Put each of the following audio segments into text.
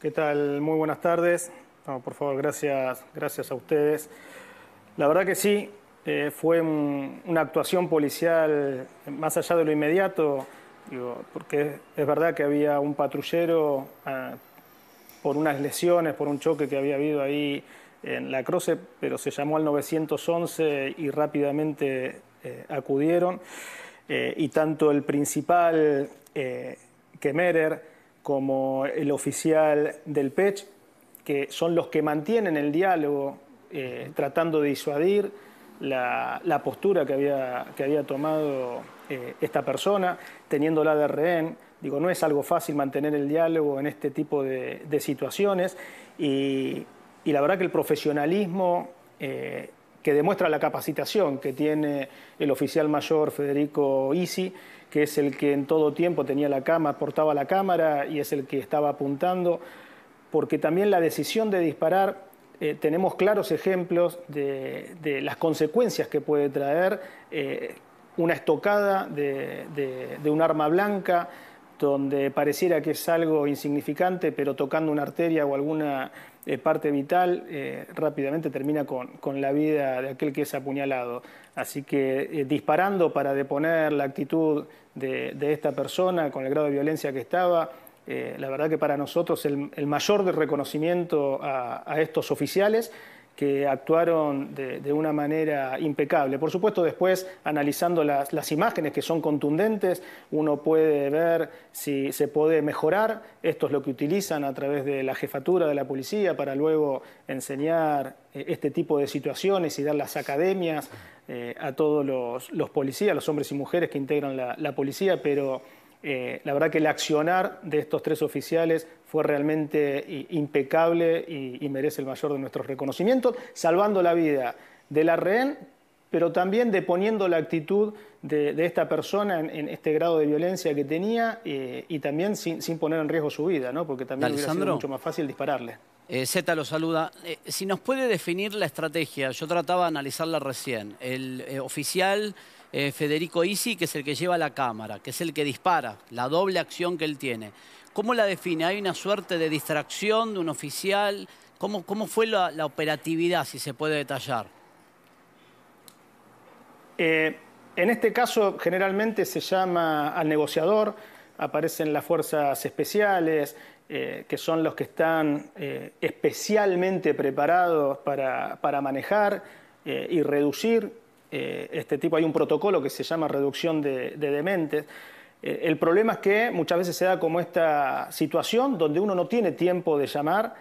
¿Qué tal? Muy buenas tardes. por favor, gracias, gracias a ustedes. La verdad que sí, eh, fue una actuación policial más allá de lo inmediato, porque es verdad que había un patrullero ah, por unas lesiones, por un choque que había habido ahí en la Croce, pero se llamó al 911 y rápidamente eh, acudieron. Eh, y tanto el principal, Kemerer, como el oficial del PECH, que son los que mantienen el diálogo, eh, tratando de disuadir la, postura que había, que había tomado eh, esta persona, teniéndola de rehén. Digo, no es algo fácil mantener el diálogo en este tipo de, situaciones y, la verdad que el profesionalismo eh, que demuestra la capacitación que tiene el oficial mayor Federico Isi, que es el que en todo tiempo tenía la cámara, portaba la cámara y es el que estaba apuntando, porque también la decisión de disparar eh, tenemos claros ejemplos de, las consecuencias que puede traer eh, una estocada de un arma blanca, donde pareciera que es algo insignificante, pero tocando una arteria o alguna eh, parte vital, eh, rápidamente termina con, la vida de aquel que es apuñalado. Así que eh, disparando para deponer la actitud de, esta persona con el grado de violencia que estaba, la verdad que para nosotros el, mayor reconocimiento a estos oficiales que actuaron de, una manera impecable. Por supuesto, después, analizando las, imágenes que son contundentes, uno puede ver si se puede mejorar. Esto es lo que utilizan a través de la jefatura de la policía para luego enseñar eh, este tipo de situaciones y dar las academias eh, a todos los, policías, los hombres y mujeres que integran la, la policía, pero eh, la verdad que el accionar de estos tres oficiales fue realmente impecable y, merece el mayor de nuestros reconocimientos, salvando la vida de la rehén, pero también deponiendo la actitud de, esta persona en, este grado de violencia que tenía eh, y también sin, sin, poner en riesgo su vida, ¿no? porque también hubiera sido mucho más fácil dispararle. Eh, Z lo saluda. Eh, si nos puede definir la estrategia, yo trataba de analizarla recién. El eh, oficial Federico Isi, que es el que lleva la cámara, que es el que dispara, la doble acción que él tiene. ¿Cómo la define? ¿Hay una suerte de distracción de un oficial? ¿Cómo, fue la operatividad, si se puede detallar? en este caso, generalmente se llama al negociador, aparecen las fuerzas especiales, eh, que son los que están eh, especialmente preparados para, manejar eh, y reducir este tipo. Hay un protocolo que se llama reducción de, dementes. el problema es que muchas veces se da como esta situación donde uno no tiene tiempo de llamar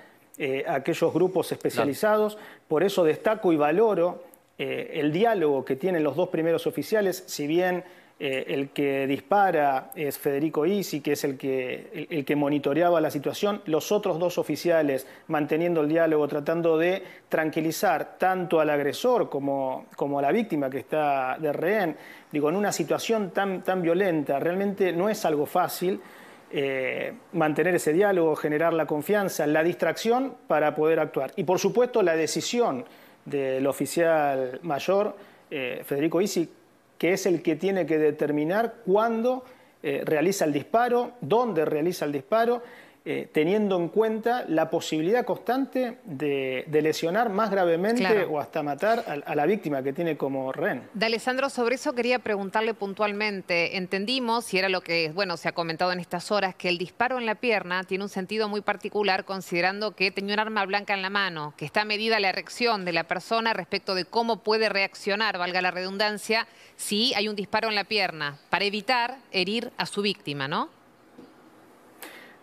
a aquellos grupos especializados. Por eso destaco y valoro el diálogo que tienen los dos primeros oficiales, si bien eh, el que dispara es Federico Isi, que es el que, el, que, monitoreaba la situación. Los otros dos oficiales manteniendo el diálogo, tratando de tranquilizar tanto al agresor como, como a la víctima que está de rehén. Digo, en una situación tan, tan violenta, realmente no es algo fácil. Eh, mantener ese diálogo, generar la confianza, la distracción para poder actuar. Y por supuesto la decisión del oficial mayor, eh, Federico Isi, que es el que tiene que determinar cuándo eh, realiza el disparo, dónde realiza el disparo eh, teniendo en cuenta la posibilidad constante de, lesionar más gravemente o hasta matar a, la víctima que tiene como rehén. D'Alessandro, sobre eso quería preguntarle puntualmente. Entendimos, y era lo que bueno se ha comentado en estas horas, que el disparo en la pierna tiene un sentido muy particular considerando que tenía un arma blanca en la mano, que está medida la reacción de la persona respecto de cómo puede reaccionar, valga la redundancia, si hay un disparo en la pierna, para evitar herir a su víctima, ¿no?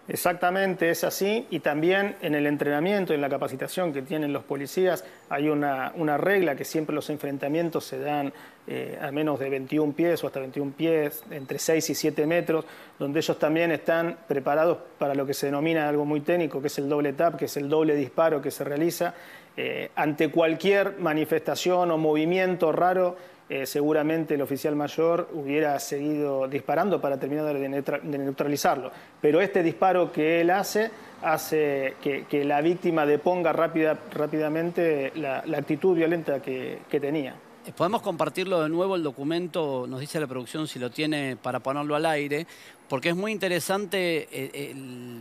Exactamente, es así. Y también en el entrenamiento y en la capacitación que tienen los policías hay una, regla que siempre los enfrentamientos se dan eh, a menos de 21 pies o hasta 21 pies, entre 6 y 7 metros, donde ellos también están preparados para lo que se denomina algo muy técnico, que es el doble tap, que es el doble disparo que se realiza. Eh, ante cualquier manifestación o movimiento raro, eh, seguramente el oficial mayor hubiera seguido disparando para terminar de neutralizarlo. Pero este disparo que él hace hace que, la víctima deponga rápidamente la, actitud violenta que tenía. Podemos compartirlo de nuevo el documento, nos dice la producción si lo tiene para ponerlo al aire, porque es muy interesante. Eh,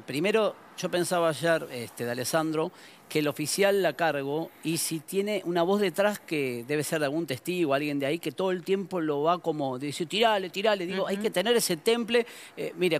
primero, yo pensaba ayer, este, de Alessandro, que el oficial la cargo y si tiene una voz detrás que debe ser de algún testigo, alguien de ahí, que todo el tiempo lo va como, dice, tirale, tirale, digo, hay que tener ese temple. Eh,